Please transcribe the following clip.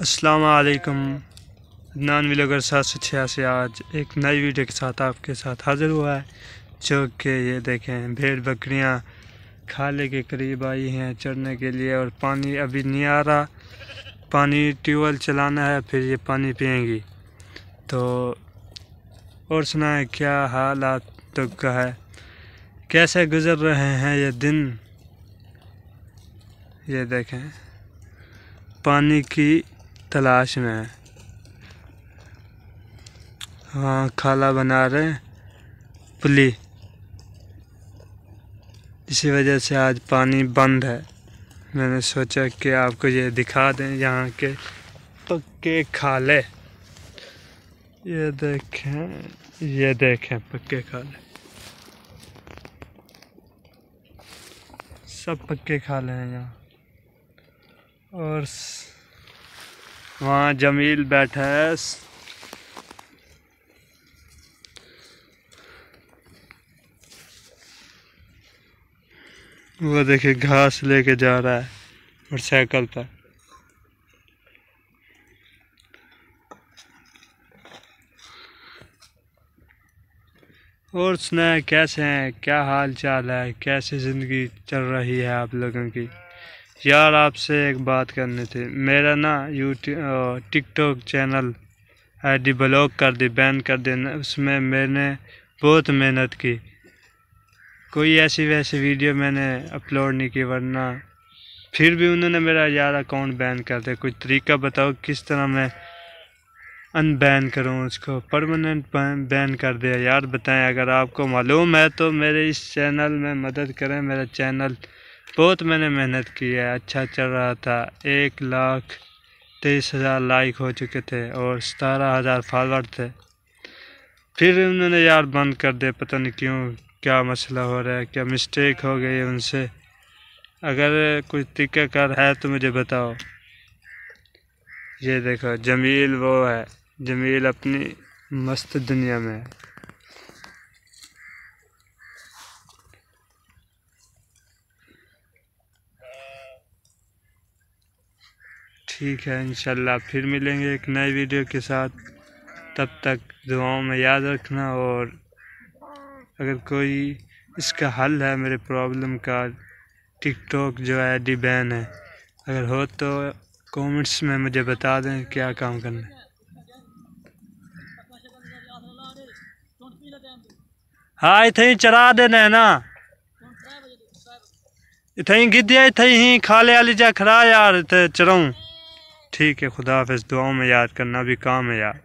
असलकम नान विलगर सात सौ छियासी आज एक नई वीडियो के साथ आपके साथ हाज़िर हुआ है जो कि ये देखें भेड़ बकरियां खाले के करीब आई हैं चढ़ने के लिए और पानी अभी नहीं आ रहा पानी ट्यूबवेल चलाना है फिर ये पानी पियेंगी तो और है क्या हालात तो का है कैसे गुज़र रहे हैं ये दिन ये देखें पानी की तलाश में है हाँ खाला बना रहे हैं पुली इसी वजह से आज पानी बंद है मैंने सोचा कि आपको ये दिखा दें यहाँ के पक्के खाले ये देखें ये देखें पक्के खाले सब पक्के खाले हैं यहाँ और स... वहाँ जमील बैठा है वो देखिए घास लेके जा रहा है और साइकिल पर और सुनाए कैसे हैं क्या हाल चाल है कैसे ज़िंदगी चल रही है आप लोगों की यार आपसे एक बात करनी थी मेरा ना YouTube TikTok channel ID block कर दी बैन कर देना उसमें मैंने बहुत मेहनत की कोई ऐसी वैसी वीडियो मैंने अपलोड नहीं की वरना फिर भी उन्होंने मेरा यार अकाउंट बैन कर दिया कोई तरीका बताओ किस तरह मैं अनबैन करूं उसको परमानेंट बैन कर दिया यार बताएं अगर आपको मालूम है तो मेरे इस चैनल में मदद करें मेरा चैनल बहुत मैंने मेहनत की है अच्छा चल रहा था एक लाख तेईस हज़ार लाइक हो चुके थे और सतारह हज़ार फॉलोअर थे फिर उन्होंने यार बंद कर दिया पता नहीं क्यों क्या मसला हो रहा है क्या मिस्टेक हो गई है उनसे अगर कुछ कर है तो मुझे बताओ ये देखो जमील वो है जमील अपनी मस्त दुनिया में है ठीक है इंशाल्लाह फिर मिलेंगे एक नए वीडियो के साथ तब तक दुआओं में याद रखना और अगर कोई इसका हल है मेरे प्रॉब्लम का टिकटॉक जो है डी बैन है अगर हो तो कमेंट्स में मुझे बता दें क्या काम करना है हाँ इतें ही चला देना है ना इतें ही गिद्या इतें ही खाले आली जा खड़ा यार इतें चराऊं ठीक है खुदा हाफ दुआओं में याद करना भी काम है यार